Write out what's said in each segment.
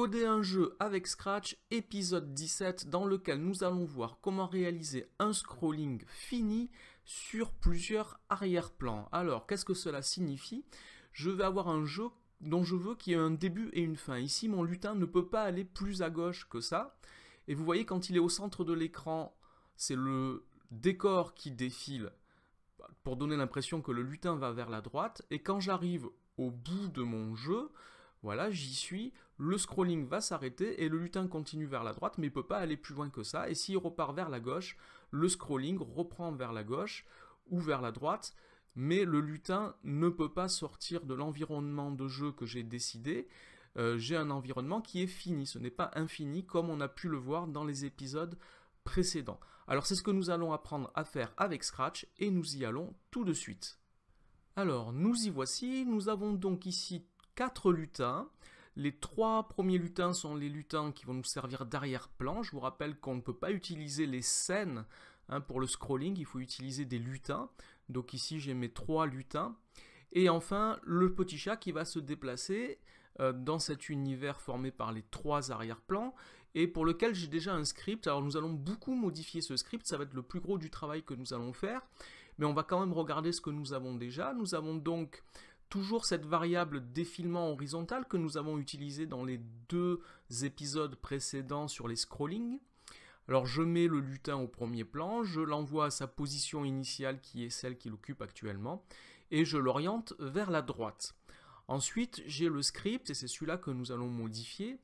Coder un jeu avec Scratch, épisode 17, dans lequel nous allons voir comment réaliser un scrolling fini sur plusieurs arrière-plans. Alors, qu'est-ce que cela signifie Je vais avoir un jeu dont je veux qu'il y ait un début et une fin. Ici, mon lutin ne peut pas aller plus à gauche que ça. Et vous voyez, quand il est au centre de l'écran, c'est le décor qui défile pour donner l'impression que le lutin va vers la droite. Et quand j'arrive au bout de mon jeu, voilà, j'y suis, le scrolling va s'arrêter et le lutin continue vers la droite mais il peut pas aller plus loin que ça et s'il repart vers la gauche, le scrolling reprend vers la gauche ou vers la droite mais le lutin ne peut pas sortir de l'environnement de jeu que j'ai décidé. Euh, j'ai un environnement qui est fini, ce n'est pas infini comme on a pu le voir dans les épisodes précédents. Alors c'est ce que nous allons apprendre à faire avec Scratch et nous y allons tout de suite. Alors nous y voici, nous avons donc ici 4 lutins. Les trois premiers lutins sont les lutins qui vont nous servir d'arrière-plan. Je vous rappelle qu'on ne peut pas utiliser les scènes hein, pour le scrolling, il faut utiliser des lutins. Donc ici j'ai mes trois lutins. Et enfin le petit chat qui va se déplacer euh, dans cet univers formé par les trois arrière-plans et pour lequel j'ai déjà un script. Alors nous allons beaucoup modifier ce script, ça va être le plus gros du travail que nous allons faire, mais on va quand même regarder ce que nous avons déjà. Nous avons donc toujours cette variable défilement horizontal que nous avons utilisée dans les deux épisodes précédents sur les scrolling. Alors je mets le lutin au premier plan, je l'envoie à sa position initiale qui est celle qu'il occupe actuellement, et je l'oriente vers la droite. Ensuite, j'ai le script, et c'est celui-là que nous allons modifier,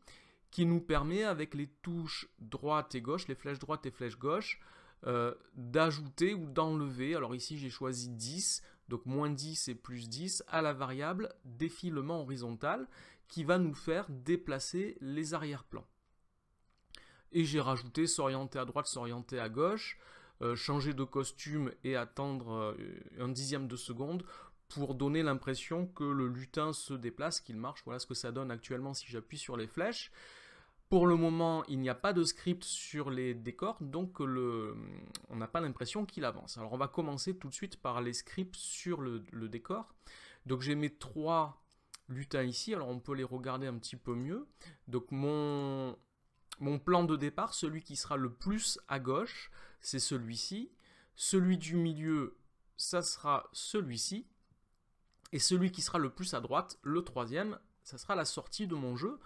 qui nous permet avec les touches droite et gauche, les flèches droite et flèches gauche, euh, d'ajouter ou d'enlever, alors ici j'ai choisi 10, donc moins 10 et plus 10 à la variable défilement horizontal qui va nous faire déplacer les arrière-plans. Et j'ai rajouté s'orienter à droite, s'orienter à gauche, euh, changer de costume et attendre euh, un dixième de seconde pour donner l'impression que le lutin se déplace, qu'il marche. Voilà ce que ça donne actuellement si j'appuie sur les flèches. Pour le moment, il n'y a pas de script sur les décors, donc on n'a pas l'impression qu'il avance. Alors on va commencer tout de suite par les scripts sur le, décor. Donc j'ai mes trois lutins ici, alors on peut les regarder un petit peu mieux. Donc mon plan de départ, celui qui sera le plus à gauche, c'est celui-ci. Celui du milieu, ça sera celui-ci. Et celui qui sera le plus à droite, le troisième, ça sera la sortie de mon jeu.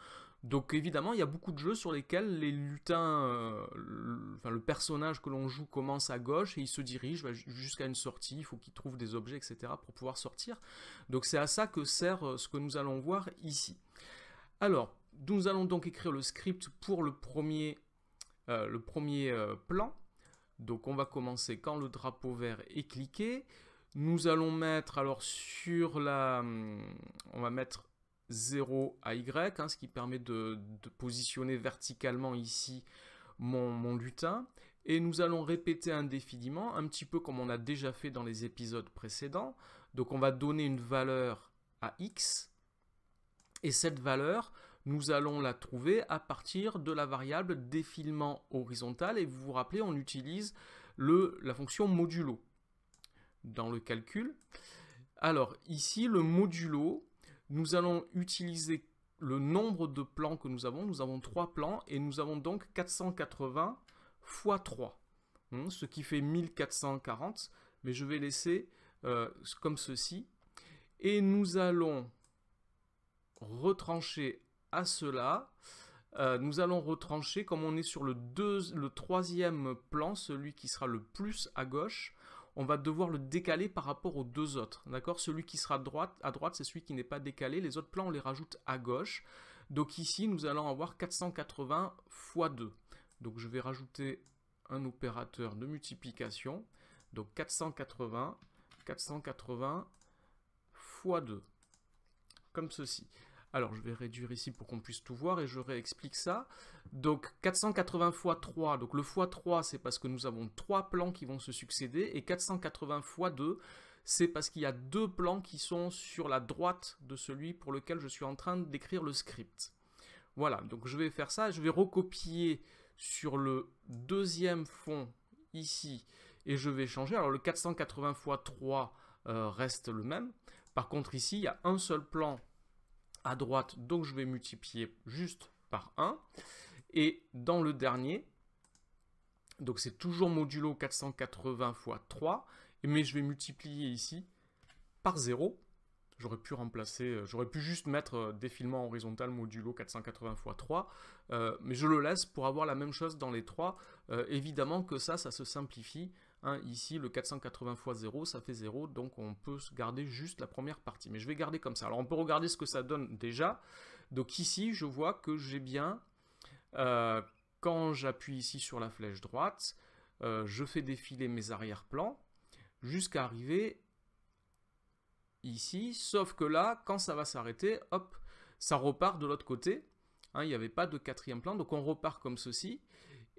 Donc évidemment, il y a beaucoup de jeux sur lesquels les lutins, euh, le, personnage que l'on joue commence à gauche et il se dirige bah, jusqu'à une sortie, il faut qu'il trouve des objets, etc. pour pouvoir sortir. Donc c'est à ça que sert euh, ce que nous allons voir ici. Alors, nous allons donc écrire le script pour le premier, euh, le premier plan. Donc on va commencer quand le drapeau vert est cliqué. Nous allons mettre alors sur la... Hum, on va mettre 0 à Y, hein, ce qui permet de, positionner verticalement ici mon, mon lutin. Et nous allons répéter indéfiniment, un petit peu comme on a déjà fait dans les épisodes précédents. Donc on va donner une valeur à X, et cette valeur, nous allons la trouver à partir de la variable défilement horizontal, et vous vous rappelez, on utilise le, la fonction modulo dans le calcul. Alors ici, le modulo, nous allons utiliser le nombre de plans que nous avons. Nous avons trois plans et nous avons donc 480 x 3, ce qui fait 1440, mais je vais laisser euh, comme ceci. Et nous allons retrancher à cela. Euh, nous allons retrancher, comme on est sur le troisième plan, celui qui sera le plus à gauche, on va devoir le décaler par rapport aux deux autres. D'accord Celui qui sera à droite, à droite c'est celui qui n'est pas décalé. Les autres plans, on les rajoute à gauche. Donc ici, nous allons avoir 480 x 2. Donc je vais rajouter un opérateur de multiplication. Donc 480, 480 x 2. Comme ceci. Alors je vais réduire ici pour qu'on puisse tout voir et je réexplique ça. Donc 480 x 3, donc le x 3 c'est parce que nous avons trois plans qui vont se succéder et 480 x 2 c'est parce qu'il y a deux plans qui sont sur la droite de celui pour lequel je suis en train d'écrire le script. Voilà, donc je vais faire ça, je vais recopier sur le deuxième fond ici et je vais changer. Alors le 480 x 3 reste le même. Par contre ici, il y a un seul plan à droite, donc je vais multiplier juste par 1. Et dans le dernier, donc c'est toujours modulo 480 x 3, mais je vais multiplier ici par 0. J'aurais pu remplacer, euh, j'aurais pu juste mettre euh, défilement horizontal modulo 480 x 3, mais je le laisse pour avoir la même chose dans les trois. Euh, évidemment que ça, ça se simplifie Hein, ici, le 480 x 0, ça fait 0, donc on peut garder juste la première partie. Mais je vais garder comme ça. Alors on peut regarder ce que ça donne déjà. Donc ici, je vois que j'ai bien, euh, quand j'appuie ici sur la flèche droite, euh, je fais défiler mes arrière-plans jusqu'à arriver ici. Sauf que là, quand ça va s'arrêter, hop, ça repart de l'autre côté. Hein, il n'y avait pas de quatrième plan, donc on repart comme ceci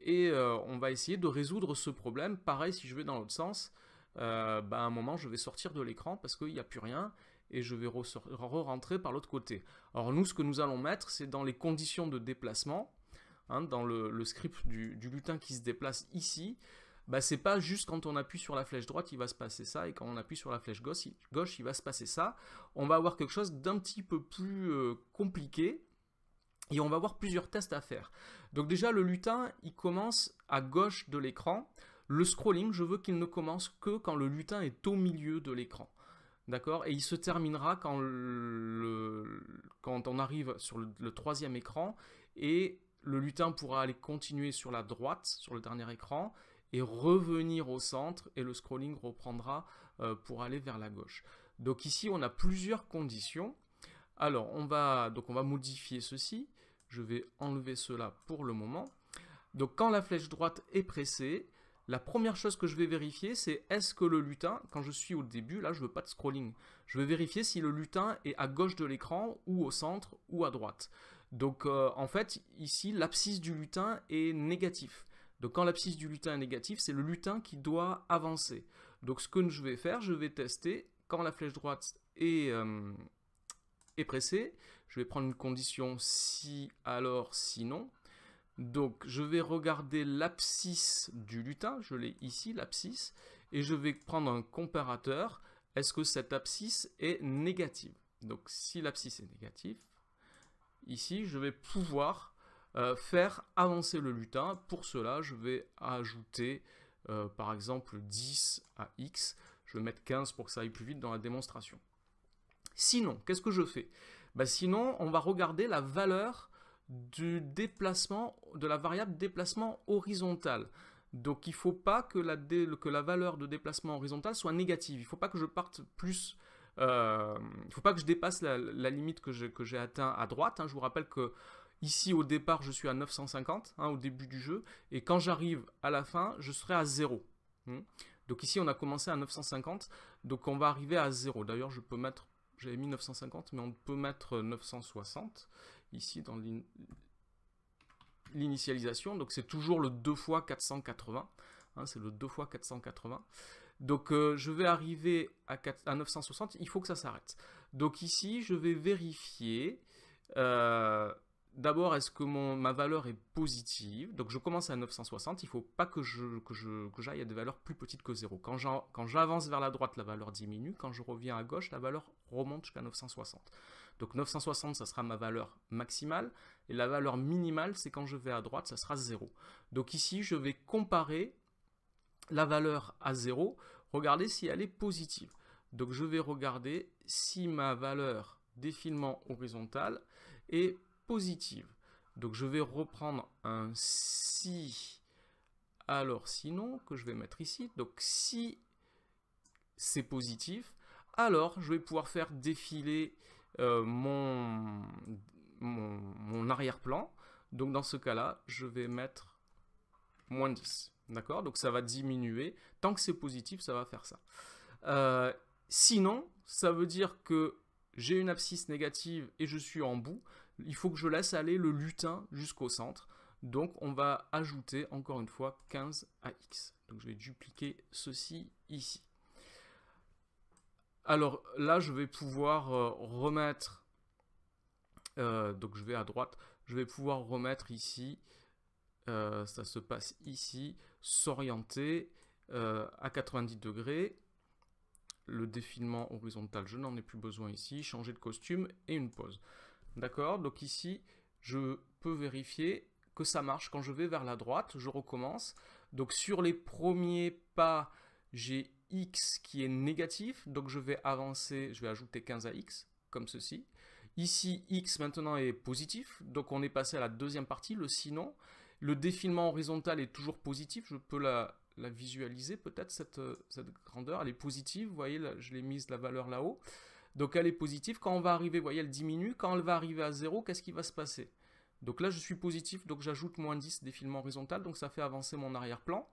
et euh, on va essayer de résoudre ce problème. Pareil, si je vais dans l'autre sens, euh, bah, à un moment, je vais sortir de l'écran parce qu'il n'y a plus rien et je vais re-rentrer par l'autre côté. Alors nous, ce que nous allons mettre, c'est dans les conditions de déplacement, hein, dans le, script du, lutin qui se déplace ici, bah, c'est pas juste quand on appuie sur la flèche droite, il va se passer ça, et quand on appuie sur la flèche gauche, il, va se passer ça. On va avoir quelque chose d'un petit peu plus euh, compliqué, et on va avoir plusieurs tests à faire. Donc déjà, le lutin, il commence à gauche de l'écran. Le scrolling, je veux qu'il ne commence que quand le lutin est au milieu de l'écran. D'accord Et il se terminera quand, quand on arrive sur le, troisième écran et le lutin pourra aller continuer sur la droite, sur le dernier écran, et revenir au centre, et le scrolling reprendra euh, pour aller vers la gauche. Donc ici, on a plusieurs conditions. Alors, on va, donc on va modifier ceci. Je vais enlever cela pour le moment. Donc quand la flèche droite est pressée, la première chose que je vais vérifier, c'est est-ce que le lutin, quand je suis au début, là je ne veux pas de scrolling, je vais vérifier si le lutin est à gauche de l'écran ou au centre ou à droite. Donc euh, en fait, ici, l'abscisse du lutin est négatif. Donc quand l'abscisse du lutin est négatif, c'est le lutin qui doit avancer. Donc ce que je vais faire, je vais tester quand la flèche droite est euh, pressée, je vais prendre une condition si, alors, sinon. Donc, je vais regarder l'abscisse du lutin. Je l'ai ici, l'abscisse. Et je vais prendre un comparateur. Est-ce que cette abscisse est négative Donc, si l'abscisse est négative, ici, je vais pouvoir euh, faire avancer le lutin. Pour cela, je vais ajouter, euh, par exemple, 10 à x. Je vais mettre 15 pour que ça aille plus vite dans la démonstration. Sinon, qu'est-ce que je fais bah, sinon, on va regarder la valeur du déplacement, de la variable déplacement horizontal. Donc il ne faut pas que la, valeur de déplacement horizontal soit négative. Il ne faut pas que je parte plus... Euh, faut pas que je dépasse la, limite que j'ai atteint à droite. Hein. Je vous rappelle que ici au départ je suis à 950 hein, au début du jeu. Et quand j'arrive à la fin, je serai à 0. Hein. Donc ici on a commencé à 950. Donc on va arriver à 0. D'ailleurs je peux mettre j'avais mis 950, mais on peut mettre 960 ici dans l'initialisation. Donc c'est toujours le 2 x 480. c'est le 2 x 480. Donc euh, je vais arriver à, 960, il faut que ça s'arrête. Donc ici, je vais vérifier... Euh, d'abord, est-ce que mon, ma valeur est positive Donc je commence à 960, il ne faut pas que j'aille je, à des valeurs plus petites que 0. Quand j'avance vers la droite, la valeur diminue. Quand je reviens à gauche, la valeur remonte jusqu'à 960. Donc 960, ça sera ma valeur maximale. Et la valeur minimale, c'est quand je vais à droite, ça sera 0. Donc ici, je vais comparer la valeur à 0. Regardez si elle est positive. Donc je vais regarder si ma valeur défilement horizontal est positive. Donc je vais reprendre un si, alors sinon, que je vais mettre ici. Donc si c'est positif, alors je vais pouvoir faire défiler euh, mon, mon, arrière-plan. Donc dans ce cas-là, je vais mettre moins 10. D'accord Donc ça va diminuer. Tant que c'est positif, ça va faire ça. Euh, sinon, ça veut dire que j'ai une abscisse négative et je suis en bout il faut que je laisse aller le lutin jusqu'au centre. Donc on va ajouter encore une fois 15 à x. Donc je vais dupliquer ceci ici. Alors là je vais pouvoir euh, remettre, euh, donc je vais à droite, je vais pouvoir remettre ici, euh, ça se passe ici, s'orienter à 90 degrés. Le défilement horizontal, je n'en ai plus besoin ici, changer de costume et une pause. D'accord Donc ici, je peux vérifier que ça marche. Quand je vais vers la droite, je recommence. Donc sur les premiers pas, j'ai x qui est négatif. Donc je vais avancer, je vais ajouter 15 à x, comme ceci. Ici, x maintenant est positif. Donc on est passé à la deuxième partie, le sinon. Le défilement horizontal est toujours positif. Je peux la, visualiser peut-être, euh, cette, grandeur. Elle est positive. Vous voyez, je l'ai mise la valeur là-haut. Donc elle est positive. Quand on va arriver, vous voyez, elle diminue. Quand elle va arriver à 0, qu'est-ce qui va se passer Donc là, je suis positif, donc j'ajoute moins 10 défilement horizontal, donc ça fait avancer mon arrière-plan.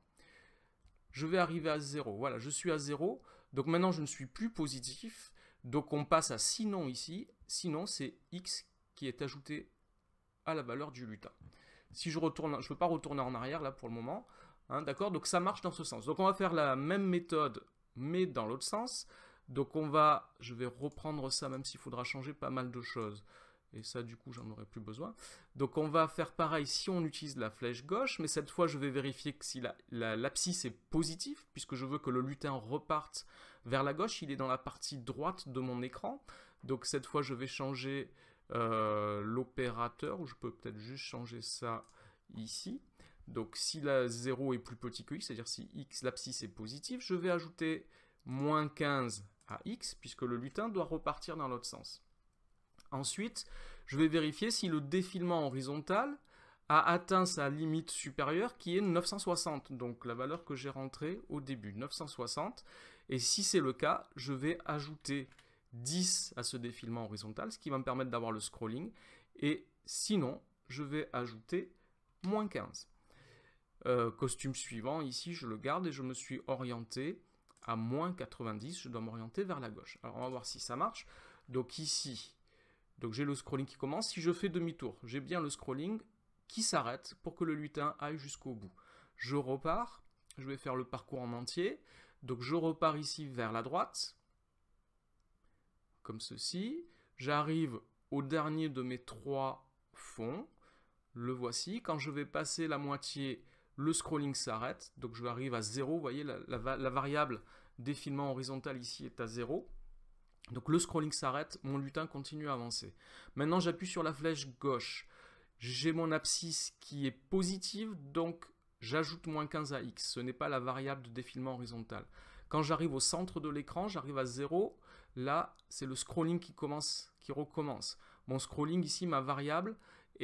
Je vais arriver à 0. Voilà, je suis à 0. Donc maintenant, je ne suis plus positif. Donc on passe à sinon ici. Sinon, c'est x qui est ajouté à la valeur du lutin. Si je retourne, je ne peux pas retourner en arrière là pour le moment. Hein, d'accord Donc ça marche dans ce sens. Donc on va faire la même méthode, mais dans l'autre sens. Donc on va, je vais reprendre ça même s'il faudra changer pas mal de choses. Et ça, du coup, j'en aurai plus besoin. Donc on va faire pareil si on utilise la flèche gauche, mais cette fois, je vais vérifier que si la, est positif, puisque je veux que le lutin reparte vers la gauche, il est dans la partie droite de mon écran. Donc cette fois, je vais changer euh, l'opérateur, ou je peux peut-être juste changer ça ici. Donc si la 0 est plus petit que x, c'est-à-dire si x, l'abscisse est positif, je vais ajouter moins 15 x, puisque le lutin doit repartir dans l'autre sens. Ensuite, je vais vérifier si le défilement horizontal a atteint sa limite supérieure qui est 960, donc la valeur que j'ai rentrée au début, 960. Et si c'est le cas, je vais ajouter 10 à ce défilement horizontal, ce qui va me permettre d'avoir le scrolling. Et sinon, je vais ajouter moins 15. Euh, costume suivant, ici je le garde et je me suis orienté à moins 90, je dois m'orienter vers la gauche. Alors on va voir si ça marche. Donc ici, donc j'ai le scrolling qui commence. Si je fais demi-tour, j'ai bien le scrolling qui s'arrête pour que le lutin aille jusqu'au bout. Je repars, je vais faire le parcours en entier. Donc je repars ici vers la droite, comme ceci. J'arrive au dernier de mes trois fonds. Le voici. Quand je vais passer la moitié, le scrolling s'arrête. Donc je arrive à 0. Vous voyez, la variable Défilement horizontal ici est à 0. Donc le scrolling s'arrête, mon lutin continue à avancer. Maintenant j'appuie sur la flèche gauche. J'ai mon abscisse qui est positive, donc j'ajoute moins 15 à x. Ce n'est pas la variable de défilement horizontal. Quand j'arrive au centre de l'écran, j'arrive à 0. Là, c'est le scrolling qui commence, qui recommence. Mon scrolling ici, ma variable,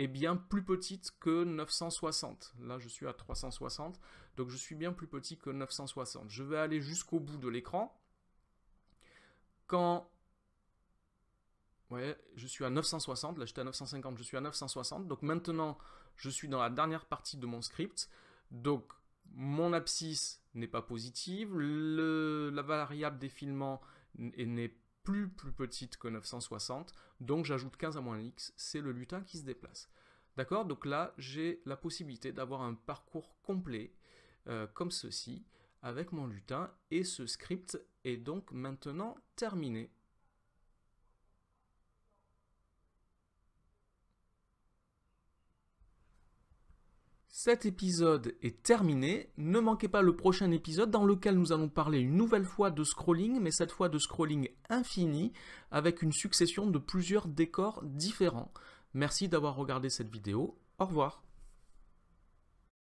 bien plus petite que 960. Là, je suis à 360, donc je suis bien plus petit que 960. Je vais aller jusqu'au bout de l'écran. Quand... Ouais, je suis à 960, là j'étais à 950, je suis à 960. Donc maintenant, je suis dans la dernière partie de mon script. Donc, mon abscisse n'est pas positive, la variable défilement n'est plus plus petite que 960, donc j'ajoute 15 à moins x, c'est le lutin qui se déplace. D'accord Donc là, j'ai la possibilité d'avoir un parcours complet, euh, comme ceci, avec mon lutin, et ce script est donc maintenant terminé. Cet épisode est terminé. Ne manquez pas le prochain épisode dans lequel nous allons parler une nouvelle fois de scrolling, mais cette fois de scrolling infini, avec une succession de plusieurs décors différents. Merci d'avoir regardé cette vidéo. Au revoir.